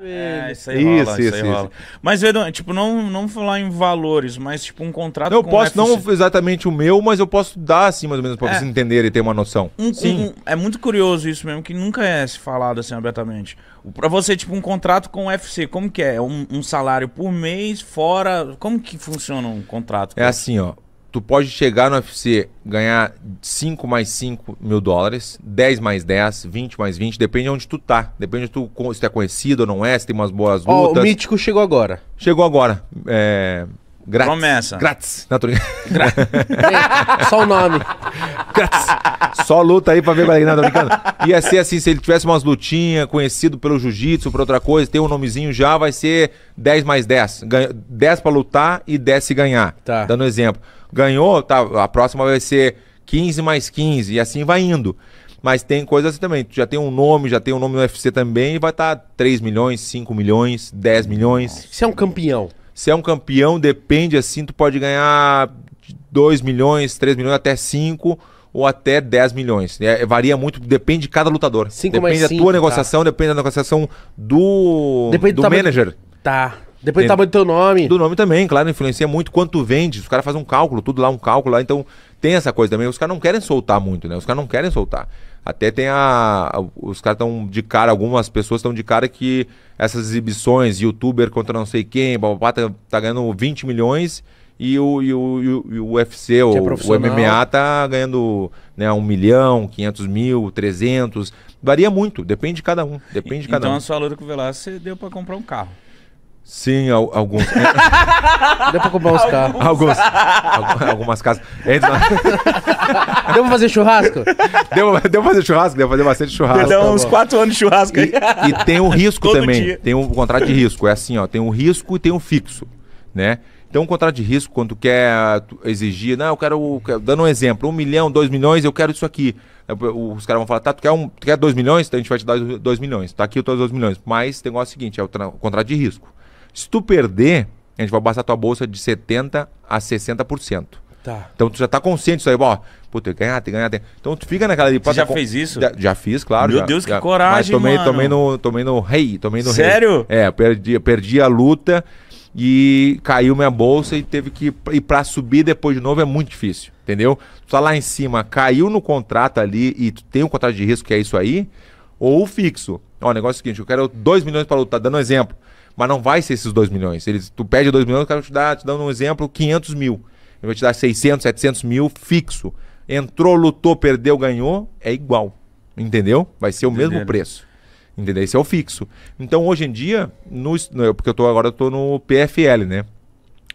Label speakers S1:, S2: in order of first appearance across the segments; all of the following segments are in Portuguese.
S1: É, isso aí isso, rola, isso, isso, aí rola. Mas, Vedão, tipo, não, não falar em valores, mas tipo um contrato Eu posso, não exatamente o meu, mas eu posso dar assim, mais ou menos, pra é. vocês entenderem e ter uma noção. Um, Sim. Um, é muito curioso isso mesmo, que nunca é falado assim abertamente. Pra você, tipo, um contrato com o UFC, como que é? Um, um salário por mês, fora... Como que funciona um contrato? É assim, ó tu pode chegar no UFC, ganhar 5 mais 5 mil dólares, 10 mais 10, 20 mais 20, depende de onde tu tá. Depende de tu, se tu é conhecido ou não é, se tem umas boas lutas. oh, o Mítico chegou agora. Chegou agora. É... Grátis. Promessa. Grátis. Não, Gra... Só o nome. Só luta aí pra ver qual é. Não, tá brincando. Ia ser assim, se ele tivesse umas lutinhas, conhecido pelo jiu-jitsu, por outra coisa, tem um nomezinho já, vai ser 10 mais 10. Ganha, 10 pra lutar e 10 se ganhar. Tá. Dando um exemplo. Ganhou, tá, a próxima vai ser 15 mais 15 e assim vai indo. Mas tem coisas assim também. Tu já tem um nome, já tem um nome no UFC também, e vai estar tá 3 milhões, 5 milhões, 10 milhões. Você é um campeão. Se é um campeão, depende assim, tu pode ganhar 2 milhões, 3 milhões, até 5 ou até 10 milhões. É, é, varia muito, depende de cada lutador. Cinco depende da cinco, tua tá. negociação, tá. depende da negociação do, depende do, do manager. Tá. Depende do tamanho do teu nome. Do nome também, claro, influencia muito quanto vende. Os caras fazem um cálculo, tudo lá, um cálculo lá. Então tem essa coisa também. Os caras não querem soltar muito, né? Os caras não querem soltar. Até tem a. os caras estão de cara, algumas pessoas estão de cara que essas exibições, youtuber contra não sei quem, babá, tá, tá ganhando 20 milhões e o, e o, e o, o UFC, é o, MMA, tá ganhando né, 1 milhão, 500 mil, 300. Varia muito, depende de cada um. Depende de cada então um. a sua luta com o Velasco deu para comprar um carro. Sim, al alguns. É. Deu pra comprar uns carros. Alguns. algumas casas. Entra... É, deu pra fazer churrasco? Deu, deu pra fazer churrasco? Deu pra fazer bastante churrasco. Deu tá uns bom. quatro anos de churrasco aí. E, e tem o um risco Todo também. Dia. Tem um contrato de risco. É assim, ó. Tem um risco e tem um fixo né? Então, um contrato de risco, quando quer exigir, não, eu quero, dando um exemplo, um milhão, dois milhões, eu quero isso aqui. Os caras vão falar, tá, tu quer, um, tu quer dois milhões? Então a gente vai te dar dois milhões. Tá aqui os dois milhões. Mas tem negócio seguinte, é o contrato de risco. Se tu perder, a gente vai baixar a tua bolsa de 70% a 60%. Tá. Então tu já tá consciente disso aí, ó. Pô, tem que ganhar, tem que ganhar, tem. Então tu fica naquela ali. Você já com... fez isso? Já, já, fiz, claro. Meu já, Deus, que coragem, mas tomei, mano. Tomei no, tomei no rei, tomei no Sério? Rei. É, perdi, perdi a luta e caiu minha bolsa e teve que ir para subir depois de novo é muito difícil, entendeu? Tu tá lá em cima, caiu no contrato ali e tu tem um contrato de risco que é isso aí, ou fixo. Ó, o negócio é o seguinte, eu quero 2 milhões para lutar, dando um exemplo, mas não vai ser esses 2 milhões. Eles, tu pede 2 milhões, o cara te dar, te dando um exemplo, 500 mil eu vou te dar 600, 700 mil fixo. Entrou, lutou, perdeu, ganhou, é igual. Entendeu? Vai ser o mesmo preço. Entendeu? Esse é o fixo. Então, hoje em dia, no, porque eu tô agora eu no PFL, né?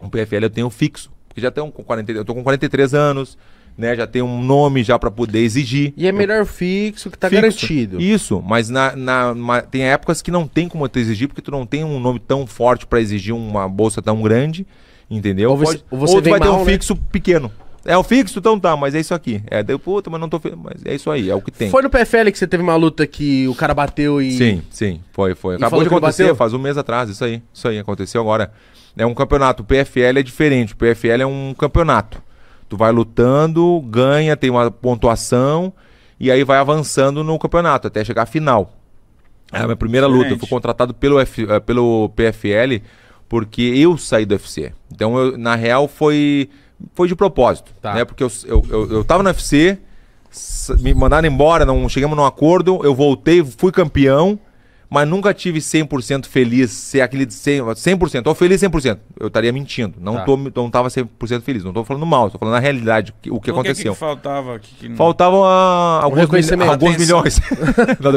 S1: O PFL eu tenho fixo. Porque já tenho com 40, eu tô com 43 anos, né? Já tenho um nome já para poder exigir. E é melhor fixo que está garantido. Isso, mas na, na, na, tem épocas que não tem como te exigir, porque tu não tem um nome tão forte para exigir uma bolsa tão grande. Entendeu? Ou você, ou você, ou vai mal, ter um né? fixo pequeno. É o fixo? Então tá, mas é isso aqui. É, deu puta, mas não tô. Mas é isso aí, é o que tem. Foi no PFL que você teve uma luta que o cara bateu e. Sim, sim, foi, foi. Acabou de acontecer, faz um mês atrás, isso aí. Isso aí, aconteceu agora. É um campeonato. O PFL é diferente. O PFL é um campeonato. Tu vai lutando, ganha, tem uma pontuação e aí vai avançando no campeonato até chegar à final. É a minha primeira luta. Eu fui contratado pelo, F, eh, pelo PFL porque eu saí do UFC. Então, eu, na real, foi, foi de propósito. Tá. Né? Porque eu, eu, eu, eu tava no UFC, me mandaram embora, não chegamos num acordo, eu voltei, fui campeão, mas nunca tive 100% feliz, ser aquele de 100%, 100% ou feliz 100%. Eu estaria mentindo, não, tá. tô, não tava 100% feliz, não tô falando mal, tô falando na realidade o que, então, o que é aconteceu. Que que faltava? Que que não... Faltavam ah, alguns, alguns milhões. não,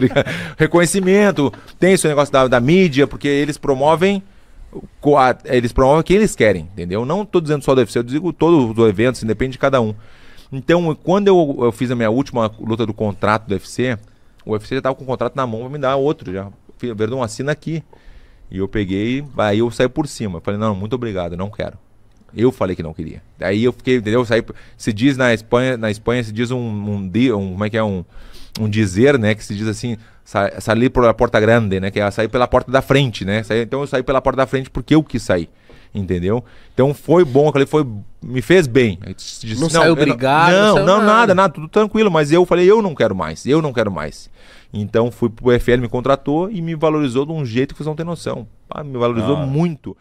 S1: Reconhecimento, tem esse negócio da, da mídia, porque eles promovem eles promovem quem eles querem, entendeu? Não estou dizendo só do UFC, eu digo todos os eventos, independe de cada um. Então, quando eu, eu, fiz a minha última luta do contrato do UFC, o UFC já estava com o contrato na mão para me dar outro. Já, Verdão, assina aqui. E eu peguei, aí eu saí por cima. Eu falei, não, muito obrigado, não quero. Eu falei que não queria. Daí eu fiquei, entendeu? Eu saí, se diz na Espanha, na Espanha se diz um, um, um como é que é um um dizer, né, que se diz assim, sair pela porta grande, né, que é sair pela porta da frente, né? então eu saí pela porta da frente porque eu quis sair. Entendeu? Então foi bom, aquele foi me fez bem. Disse, não, não saiu brigado, não, não, não nada. nada, nada, tudo tranquilo, mas eu falei, eu não quero mais, eu não quero mais. Então fui pro FL, me contratou e me valorizou de um jeito que vocês não têm noção. Ah, me valorizou ah. muito.